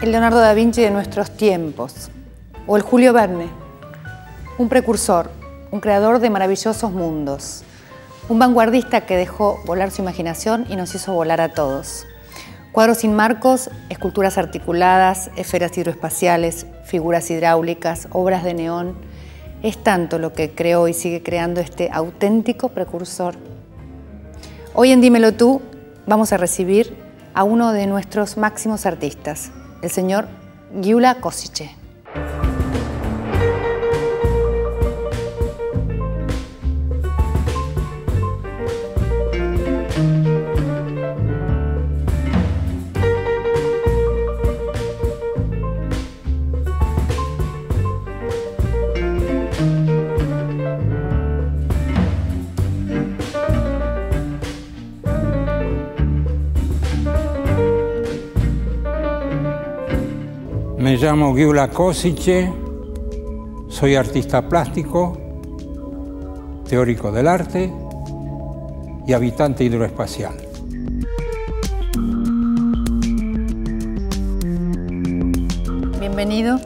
el Leonardo da Vinci de nuestros tiempos, o el Julio Verne, un precursor, un creador de maravillosos mundos, un vanguardista que dejó volar su imaginación y nos hizo volar a todos. Cuadros sin marcos, esculturas articuladas, esferas hidroespaciales, figuras hidráulicas, obras de neón. Es tanto lo que creó y sigue creando este auténtico precursor. Hoy en Dímelo tú vamos a recibir a uno de nuestros máximos artistas, el señor Gyula Kosice. Me llamo Giula Kosice, soy artista plástico, teórico del arte y habitante hidroespacial. Bienvenido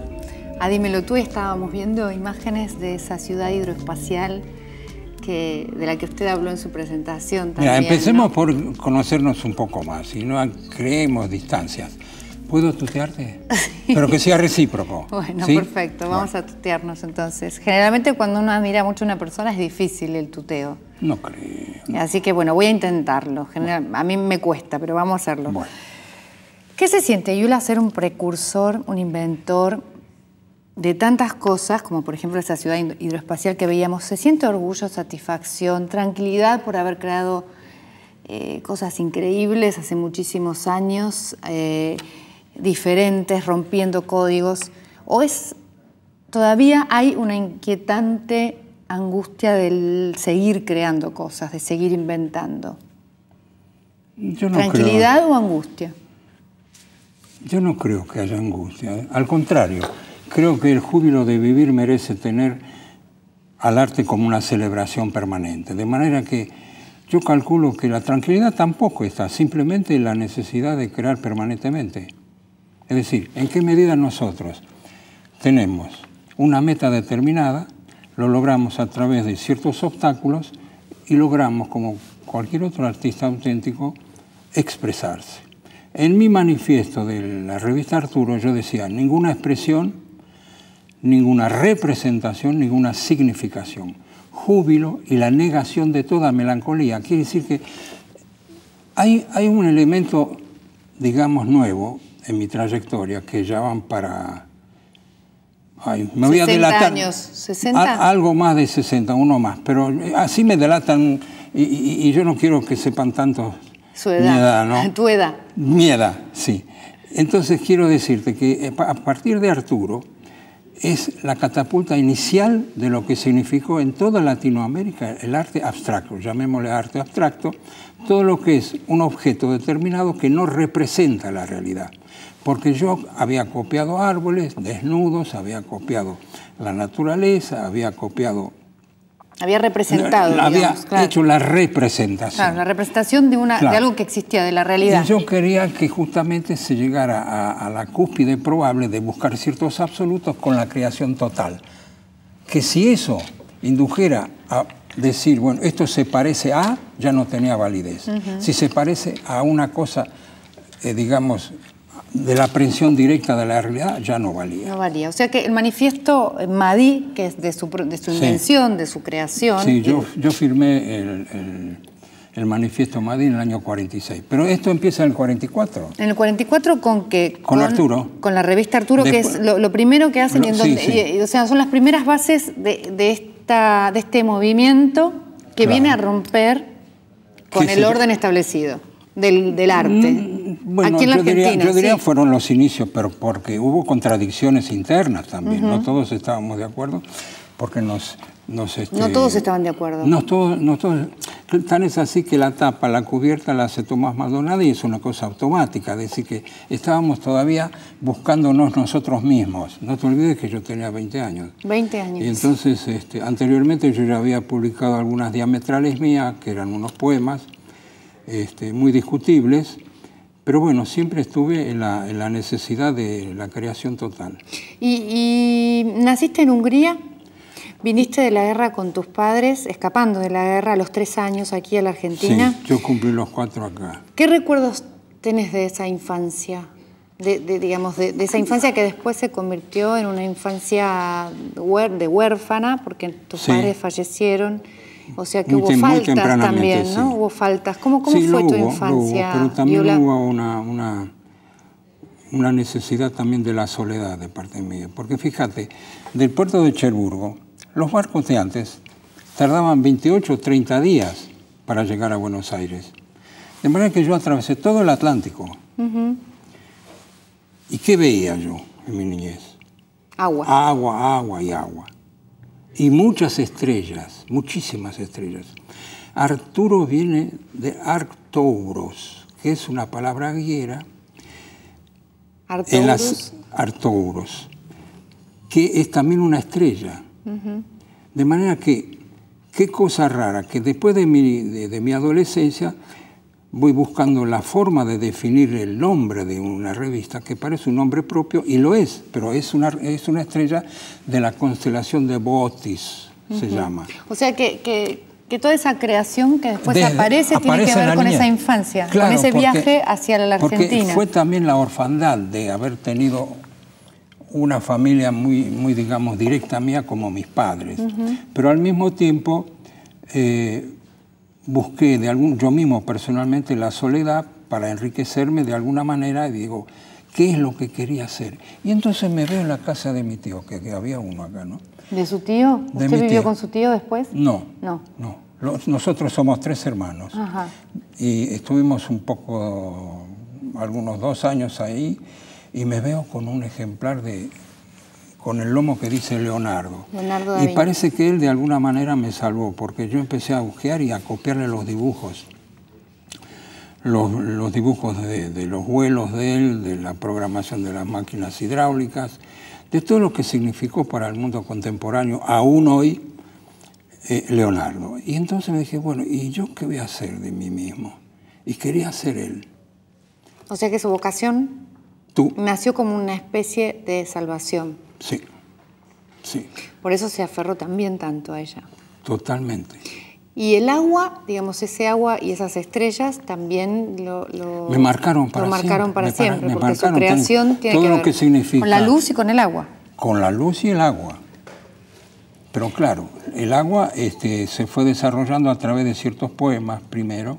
a Dímelo Tú. Estábamos viendo imágenes de esa ciudad hidroespacial de la que usted habló en su presentación. También, empecemos por conocernos un poco más y no creemos distancias. Puedo tutearte, pero que sea recíproco. bueno, perfecto, vamos a tutearnos entonces. Generalmente cuando uno admira mucho a una persona es difícil el tuteo. No creo. Así que bueno, voy a intentarlo. A mí me cuesta, pero vamos a hacerlo. Bueno. ¿Qué se siente, Yula, ser un precursor, un inventor de tantas cosas, como por ejemplo esa ciudad hidroespacial que veíamos? ¿Se siente orgullo, satisfacción, tranquilidad por haber creado eh, cosas increíbles hace muchísimos años? Eh, diferentes, rompiendo códigos, o es todavía hay una inquietante angustia del seguir creando cosas, de seguir inventando. ¿Tranquilidad o angustia? Yo no creo que haya angustia. ¿eh? Al contrario, creo que el júbilo de vivir merece tener al arte como una celebración permanente. De manera que yo calculo que la tranquilidad tampoco está, simplemente la necesidad de crear permanentemente. Es decir, ¿en qué medida nosotros tenemos una meta determinada, lo logramos a través de ciertos obstáculos y logramos, como cualquier otro artista auténtico, expresarse? En mi manifiesto de la revista Arturo yo decía, ninguna expresión, ninguna representación, ninguna significación. Júbilo y la negación de toda melancolía. Quiere decir que hay, hay un elemento, digamos, nuevo en mi trayectoria que ya van para... Ay, me voy a delatar. años, 60. algo más de 60, uno más. Pero eh, así me delatan y, y, y yo no quiero que sepan tanto Su edad. mi edad, Tu edad. Mi edad, sí. Entonces quiero decirte que eh, a partir de Arturo, es la catapulta inicial de lo que significó en toda Latinoamérica el arte abstracto, llamémosle arte abstracto, todo lo que es un objeto determinado que no representa la realidad. Porque yo había copiado árboles desnudos, había copiado la naturaleza, había copiado había representado. había hecho la representación. la representación de, una, de algo que existía, de la realidad. yo quería que justamente se llegara a, la cúspide probable de buscar ciertos absolutos con la creación total. Que si eso indujera a decir, bueno, esto se parece a, ya no tenía validez. Si se parece a una cosa, eh, digamos, de la aprensión directa de la realidad ya no valía. No valía. O sea que el manifiesto Madí, que es de su, de su invención, de su creación. Sí, yo, eh, firmé el, manifiesto Madí en el año 46. Pero esto empieza en el 44. ¿En el 44 con que. Con, Arturo. Con la revista Arturo, que es lo, primero que hacen. en donde, o sea, son las primeras bases de, esta, de este movimiento que viene a romper con el orden establecido del, arte. Mm, bueno, yo, diría, yo fueron los inicios, pero porque hubo contradicciones internas también, no todos estábamos de acuerdo, porque nos... Este, no todos estaban de acuerdo. todos, tan es así que la tapa, la cubierta la hace Tomás Maldonado y es una cosa automática, es decir, que estábamos todavía buscándonos nosotros mismos. No te olvides que yo tenía 20 años. 20 años. Y entonces, este, anteriormente yo ya había publicado algunas diametrales mías, que eran unos poemas este, muy discutibles, pero bueno, siempre estuve en la, necesidad de la creación total. ¿Y, naciste en Hungría? Viniste de la guerra con tus padres, escapando de la guerra a los tres años aquí a la Argentina. Sí, yo cumplí los cuatro acá. ¿Qué recuerdos tenés de esa infancia? De, digamos, de, esa infancia que después se convirtió en una infancia de huérfana, porque tus padres fallecieron. O sea que muy hubo faltas también, ¿no? Hubo faltas. ¿Cómo, fue tu infancia? pero también hubo una, una, necesidad también de la soledad de parte mía. Porque fíjate, del puerto de Cherburgo, los barcos de antes tardaban 28 o 30 días para llegar a Buenos Aires. De manera que yo atravesé todo el Atlántico. ¿Y qué veía yo en mi niñez? Agua. Agua, agua y agua y muchas estrellas, muchísimas estrellas. Arturo viene de Arctouros, que es una palabra griega. En las Artouros, que es también una estrella. De manera que, qué cosa rara, que después de mi adolescencia voy buscando la forma de definir el nombre de una revista que parece un nombre propio y lo es, pero es una, es una estrella de la constelación de Botis, se llama. O sea que, toda esa creación que después aparece, tiene que ver con esa infancia, con ese viaje hacia la Argentina. Porque fue también la orfandad de haber tenido una familia muy, muy digamos, directa mía como mis padres, pero al mismo tiempo... Eh, busqué de algún, yo mismo personalmente la soledad para enriquecerme de alguna manera y digo, ¿qué es lo que quería hacer? Y entonces me veo en la casa de mi tío, que, había uno acá, ¿no? ¿De su tío? ¿Usted vivió con su tío después? No. No. No. nosotros somos tres hermanos y estuvimos un poco, algunos dos años ahí y me veo con un ejemplar de con el lomo que dice Leonardo. y parece que él de alguna manera me salvó, porque yo empecé a bujear y a copiarle los dibujos. Los, dibujos de, los vuelos de él, de la programación de las máquinas hidráulicas, de todo lo que significó para el mundo contemporáneo, aún hoy, eh, Leonardo. Y entonces me dije, bueno, ¿y yo qué voy a hacer de mí mismo? Y quería ser él. O sea que su vocación Tú. nació como una especie de salvación. Sí, sí. Por eso se aferró también tanto a ella. Totalmente. Y el agua, digamos, ese agua y esas estrellas también lo, me marcaron para lo marcaron siempre. para porque su creación tiene, que lo con la luz y con el agua. Con la luz y el agua. Pero claro, el agua este, se fue desarrollando a través de ciertos poemas primero,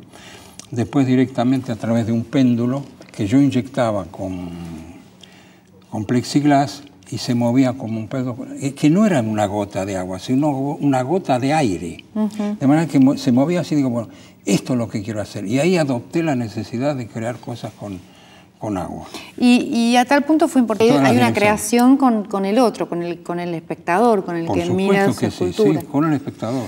después directamente a través de un péndulo que yo inyectaba con, con plexiglas y se movía como un pedo, eh, que no era una gota de agua, sino una gota de aire. De manera que se movía así, digo, bueno, esto es lo que quiero hacer. Y ahí adopté la necesidad de crear cosas con, con agua. Y, y, a tal punto fue importante, hay una creación con, con, el otro, con el, con el espectador, con el que mira su sí, cultura. Sí, con el espectador.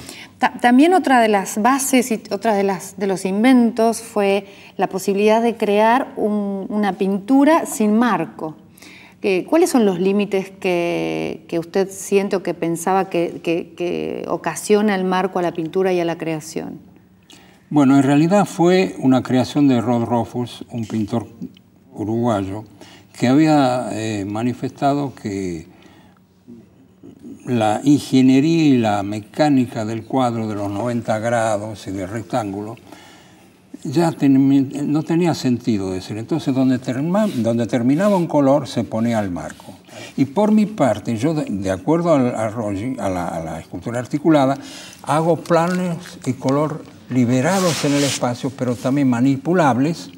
también otra de las bases y otra de, las, de los inventos fue la posibilidad de crear una pintura sin marco. ¿Cuáles son los límites que, usted siente o que pensaba que, ocasiona el marco a la pintura y a la creación? Bueno, en realidad fue una creación de Rod Rofus, un pintor uruguayo, que había eh, manifestado que la ingeniería y la mecánica del cuadro de los 90 grados y del rectángulo ya no tenía sentido decir. Entonces, donde, donde terminaba un color, se ponía al marco. Y por mi parte, yo, de acuerdo a, la, escultura articulada, hago planes y color liberados en el espacio, pero también manipulables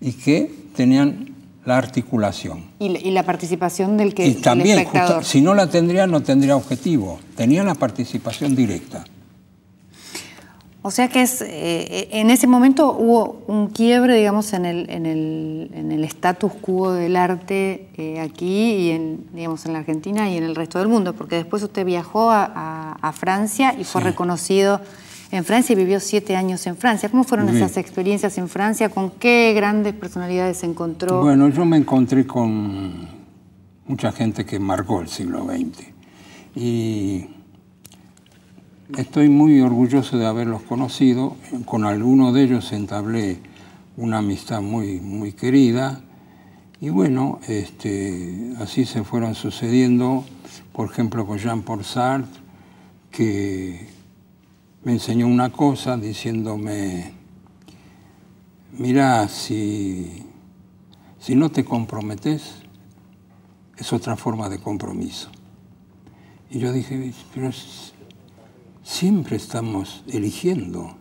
y que tenían la articulación. Y, la participación del que y también, si no la tendría, no tendría objetivo. Tenía la participación directa. O sea que es, eh, eh, en ese momento hubo un quiebre, digamos, en el, en el, status quo del arte eh, aquí y en, digamos, en la Argentina y en el resto del mundo, porque después usted viajó a, a, Francia y fue reconocido en Francia y vivió siete años en Francia. ¿Cómo fueron esas experiencias en Francia? ¿Con qué grandes personalidades se encontró? Bueno, yo me encontré con mucha gente que marcó el siglo XX y Estoy muy orgulloso de haberlos conocido. Con alguno de ellos entablé una amistad muy, muy querida. Y bueno, este, así se fueron sucediendo, por ejemplo, con Jean Paul que me enseñó una cosa diciéndome, mira, si, si no te comprometes, es otra forma de compromiso. Y yo dije, pero es, siempre estamos eligiendo.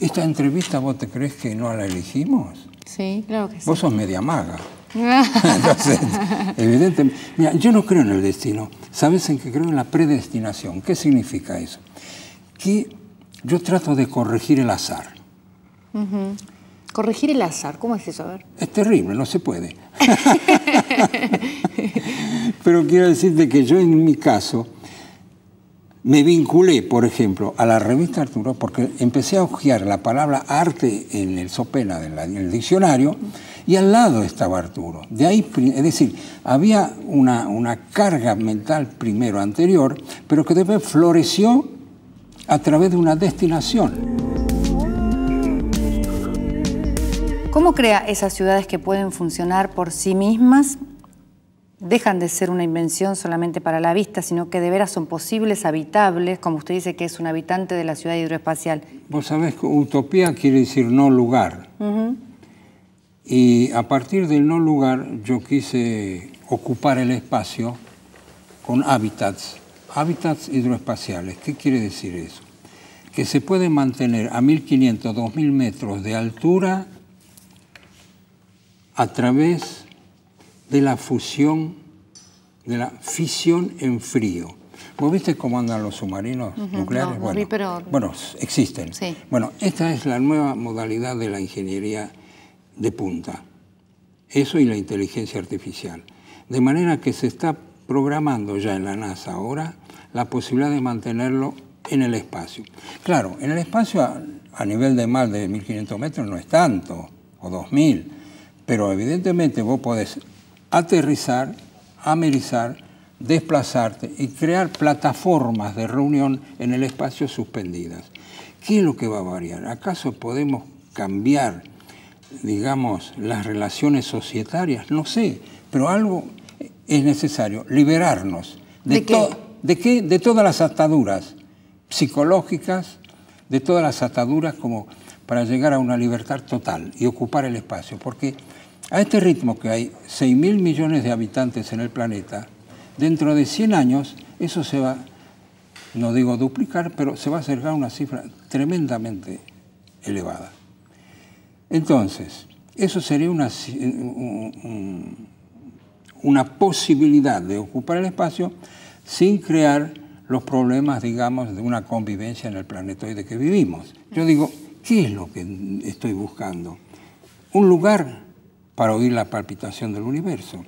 Esta entrevista, ¿vos te crees que no la elegimos? Sí, claro que sí. Vos sos media maga. Entonces, evidentemente, mira, yo no creo en el destino. ¿Sabes en qué creo? En la predestinación. ¿Qué significa eso? Que yo trato de corregir el azar. Corregir el azar, ¿cómo es eso? A Es terrible, no se puede. Pero quiero decirte que yo en mi caso me vinculé, por ejemplo, a la revista Arturo porque empecé a hojear la palabra arte en el Sopena del diccionario y al lado estaba Arturo. De ahí, es decir, había una, una carga mental primero anterior, pero que después floreció a través de una destinación. ¿Cómo crea esas ciudades que pueden funcionar por sí mismas dejan de ser una invención solamente para la vista, sino que de veras son posibles, habitables, como usted dice que es un habitante de la ciudad hidroespacial. Vos sabés que utopía quiere decir no lugar. Y a partir del no lugar yo quise ocupar el espacio con hábitats, hábitats hidroespaciales. ¿Qué quiere decir eso? Que se puede mantener a 1.500, 2.000 metros de altura a través de la fusión, de la fisión en frío. ¿Vos viste cómo andan los submarinos nucleares? bueno, pero... bueno, existen. Sí. Bueno, esta es la nueva modalidad de la ingeniería de punta. Eso y la inteligencia artificial. De manera que se está programando ya en la NASA ahora la posibilidad de mantenerlo en el espacio. Claro, en el espacio a, nivel de más de 1.500 metros no es tanto, o 2.000, pero evidentemente vos podés aterrizar, amerizar, desplazarte y crear plataformas de reunión en el espacio suspendidas. ¿Qué es lo que va a variar? ¿Acaso podemos cambiar, digamos, las relaciones societarias? No sé, pero algo es necesario, liberarnos de, qué? ¿de, de todas las ataduras psicológicas, de todas las ataduras como para llegar a una libertad total y ocupar el espacio, porque a este ritmo que hay 6.000 millones de habitantes en el planeta, dentro de 100 años eso se va, no digo duplicar, pero se va a acercar a una cifra tremendamente elevada. Entonces, eso sería una, una posibilidad de ocupar el espacio sin crear los problemas, digamos, de una convivencia en el planeta de que vivimos. Yo digo, ¿qué es lo que estoy buscando? Un lugar para oír la palpitación del universo.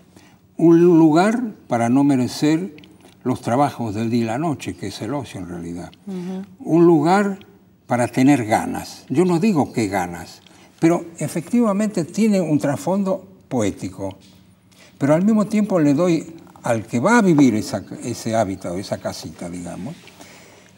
Un lugar para no merecer los trabajos del día y la noche, que es el ocio en realidad. Un lugar para tener ganas. Yo no digo qué ganas, pero efectivamente tiene un trasfondo poético. Pero al mismo tiempo le doy al que va a vivir ese hábitat esa casita, digamos,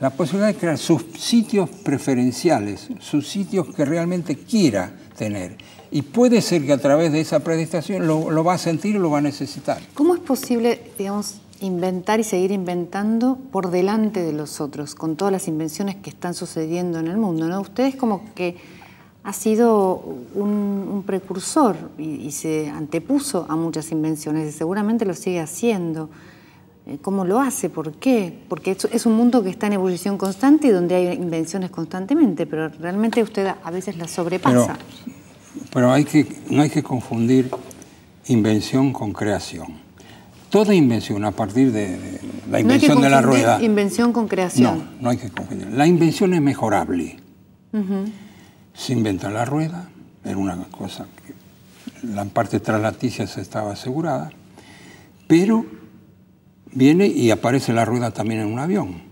la posibilidad de crear sus sitios preferenciales, sus sitios que realmente quiera tener. Y puede ser que a través de esa predestación lo, va a sentir y lo va a necesitar. ¿Cómo es posible, digamos, inventar y seguir inventando por delante de los otros, con todas las invenciones que están sucediendo en el mundo? ¿no? Ustedes como que ha sido un, precursor y, se antepuso a muchas invenciones y seguramente lo sigue haciendo. Eh, cómo lo hace, por qué, porque es un mundo que está en evolución constante y donde hay invenciones constantemente, pero realmente usted a veces las sobrepasa. Pero, no hay que confundir invención con creación. Toda invención a partir de, la invención de la rueda. Invención con creación. No, no hay que confundir. La invención es mejorable. Se inventa la rueda, era una cosa que la parte traslaticia se estaba asegurada, pero viene y aparece la rueda también en un avión,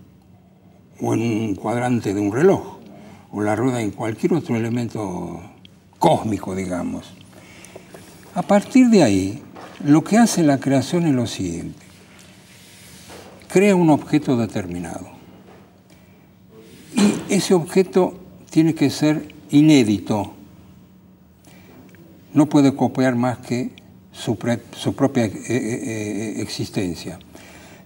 o en un cuadrante de un reloj, o la rueda en cualquier otro elemento cósmico, digamos. A partir de ahí, lo que hace la creación es lo siguiente. Crea un objeto determinado. Y ese objeto tiene que ser inédito. No puede copiar más que su, propia eh, eh, eh, existencia.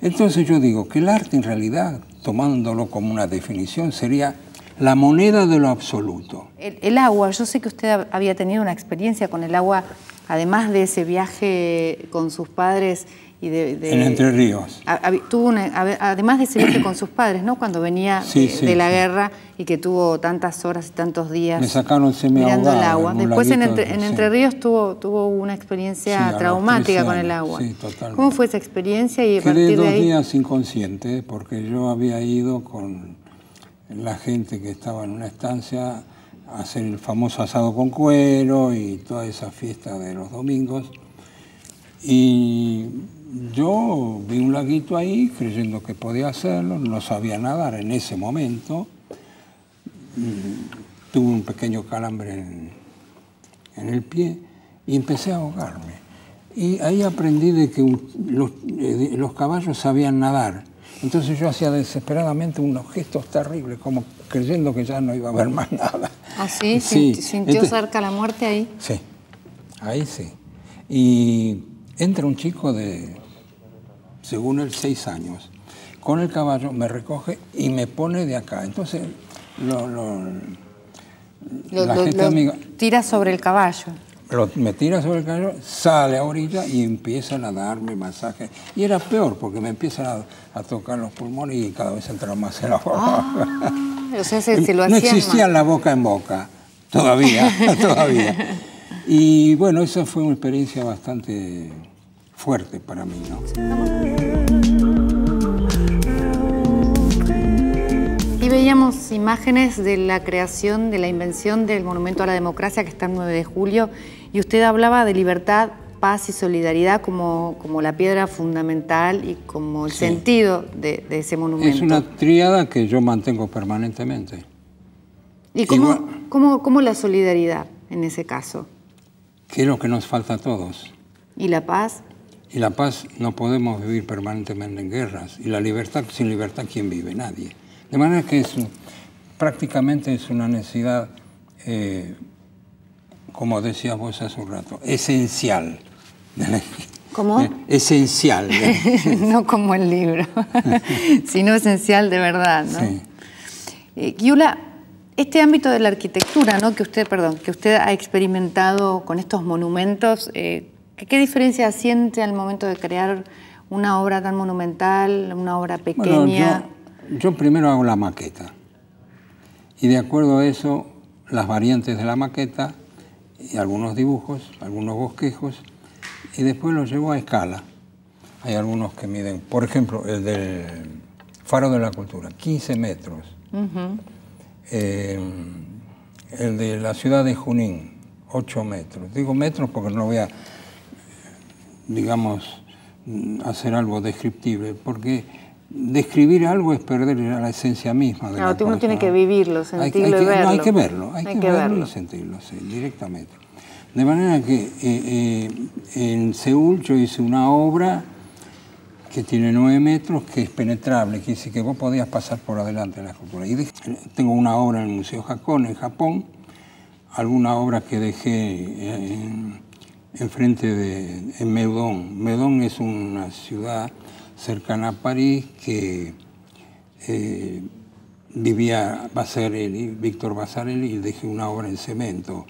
Entonces yo digo que el arte en realidad, tomándolo como una definición, sería la moneda de lo absoluto. El, agua, yo sé que usted había tenido una experiencia con el agua, además de ese viaje con sus padres en Entre Ríos. además de ese con sus padres, ¿no? Cuando venía de la guerra y que tuvo tantas horas y tantos días Me sacaron mirando el agua. Después en Entre, Ríos tuvo, tuvo una experiencia traumática con el agua. Totalmente. ¿Cómo fue esa experiencia? Y dos días inconsciente porque yo había ido con la gente que estaba en una estancia a hacer el famoso asado con cuero y toda esa fiesta de los domingos. Y yo vi un laguito ahí creyendo que podía hacerlo, no sabía nadar en ese momento. Mm, tuve un pequeño calambre en, el pie y empecé a ahogarme. Y ahí aprendí de que eh, los, caballos sabían nadar. Entonces yo hacía desesperadamente unos gestos terribles, como creyendo que ya no iba a haber más nada. ¿así? Ah, sí? ¿Sintió cerca la muerte ahí? Sí, ahí sí. Y entra un chico de según el seis años. Con el caballo me recoge y me pone de acá. Entonces, lo, lo, la gente amiga, tira sobre el caballo. me tira sobre el caballo, sale a orilla y empiezan a darme masaje. Y era peor porque me empiezan a, tocar los pulmones y cada vez entraba más en la boca. no existía la boca en boca, todavía, todavía. Y bueno, esa fue una experiencia bastante fuerte para mí, ¿no? Y veíamos imágenes de la creación, de la invención del Monumento a la Democracia que está el 9 de julio, y usted hablaba de libertad, paz y solidaridad como, como la piedra fundamental y como el sentido de, ese monumento. Es una triada que yo mantengo permanentemente. ¿Y cómo, la solidaridad en ese caso? Que es lo que nos falta a todos? ¿Y la paz? Y la paz no podemos vivir permanentemente en guerras. Y la libertad, sin libertad, ¿quién vive? Nadie. De manera que es, prácticamente es una necesidad, eh, como decías vos hace un rato, esencial. ¿Cómo? esencial. no como el libro, sino esencial de verdad. ¿no? Sí. Eh, este ámbito de la arquitectura, ¿no? que usted, perdón, que usted ha experimentado con estos monumentos, eh, ¿Qué diferencia siente al momento de crear una obra tan monumental, una obra pequeña? Bueno, yo, primero hago la maqueta y de acuerdo a eso, las variantes de la maqueta y algunos dibujos, algunos bosquejos y después los llevo a escala. Hay algunos que miden, por ejemplo, el del Faro de la Cultura, 15 metros. Eh, el de la ciudad de Junín, 8 metros. Digo metros porque no voy a digamos, hacer algo descriptible, porque describir algo es perder la esencia misma. De uno tiene que vivirlo, sentirlo verlo. hay que verlo, hay, que, verlo, y sentirlo, sí, directamente. De manera que eh, eh, en Seúl yo hice una obra que tiene nueve metros, que es penetrable, que dice que vos podías pasar por adelante en la escultura. Y tengo una obra en el Museo Jacón, en Japón, alguna obra que dejé eh, en, enfrente de en Meudon. Meudon es una ciudad cercana a París que eh, vivía Basarelli, Víctor Basarelli, y dejé una obra en cemento.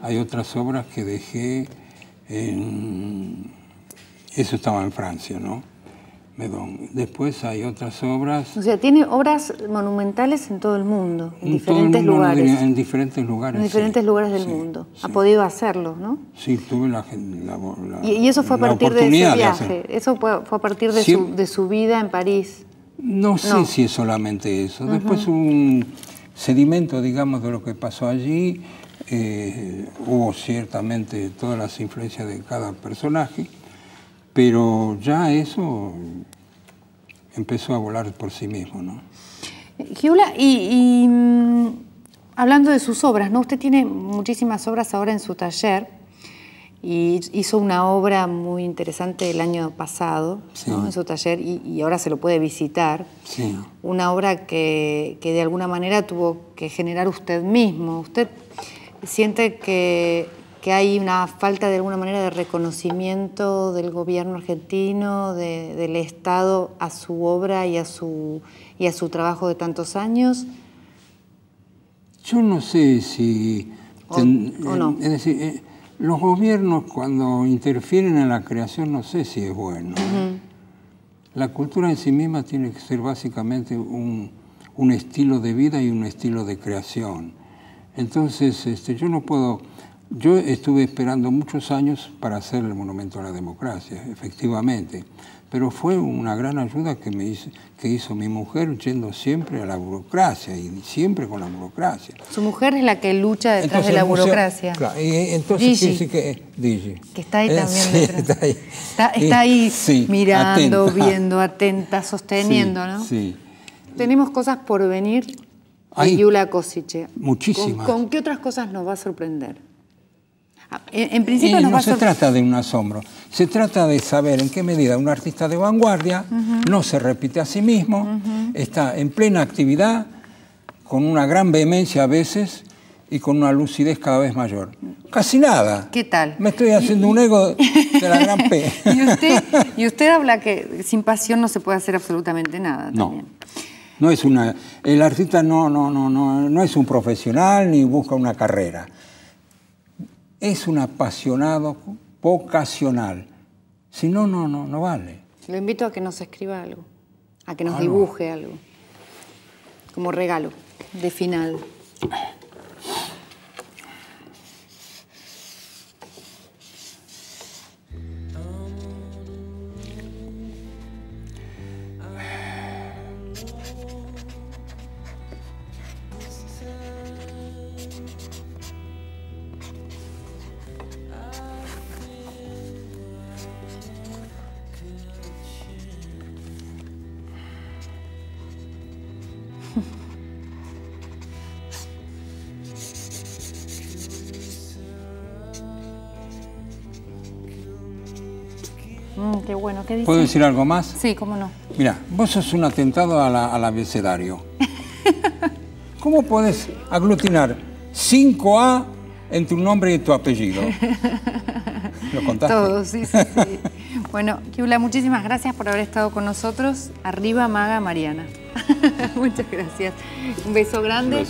Hay otras obras que dejé en... Eso estaba en Francia, ¿no? Después hay otras obras. O sea, tiene obras monumentales en todo el mundo, en, diferentes lugares. En, diferentes lugares. En diferentes lugares del mundo. Ha podido hacerlo, ¿no? Sí, tuve la. la, y, eso fue a partir de ese viaje. eso fue, a partir de, su, de, su, vida en París. No sé si es solamente eso. Después un sedimento, digamos, de lo que pasó allí. Eh, hubo ciertamente todas las influencias de cada personaje pero ya eso empezó a volar por sí mismo. ¿no? Giula, y, mm, hablando de sus obras, ¿no? usted tiene muchísimas obras ahora en su taller y hizo una obra muy interesante el año pasado en su taller y, ahora se lo puede visitar. Una obra que de alguna manera tuvo que generar usted mismo. Usted siente que que hay una falta de alguna manera de reconocimiento del gobierno argentino, del Estado a su obra y a su, y a su trabajo de tantos años? Yo no sé si... o, no. Es decir, eh, los gobiernos cuando interfieren en la creación no sé si es bueno. La cultura en sí misma tiene que ser básicamente un, un estilo de vida y un estilo de creación. Entonces, este, yo no puedo yo estuve esperando muchos años para hacer el Monumento a la Democracia, efectivamente, pero fue una gran ayuda que, me hizo, que hizo mi mujer yendo siempre a la burocracia y siempre con la burocracia. Su mujer es la que lucha detrás de la burocracia. Claro, y eh, entonces Digi, que, Digi. Eh, que está ahí también. Eh, está ahí, mirando, viendo, atenta, sosteniendo, ¿no? Sí. Tenemos cosas por venir. Ay, Yula Kosiche. Muchísimas. ¿Con qué otras cosas nos va a sorprender? Eh, en, principio y no se trata de un asombro, se trata de saber en qué medida un artista de vanguardia no se repite a sí mismo, está en plena actividad, con una gran vehemencia a veces, y con una lucidez cada vez mayor. Casi nada. ¿Qué tal? Me estoy haciendo un ego de la gran P. y, usted, habla que sin pasión no se puede hacer absolutamente nada. No. No es una, el artista no, no, no, no, no es un profesional ni busca una carrera es un apasionado vocacional. Si no, no, no, no vale. Lo invito a que nos escriba algo, a que nos ah, dibuje algo, como regalo de final. ¿Puedo decir algo más? Sí, cómo no. Mira, vos sos un atentado al abecedario. ¿Cómo podés aglutinar 5A en tu nombre y tu apellido? ¿Lo contaste? Todo, sí, sí, sí. bueno, Kiula, muchísimas gracias por haber estado con nosotros. Arriba, Maga Mariana. Muchas gracias. Un beso grande.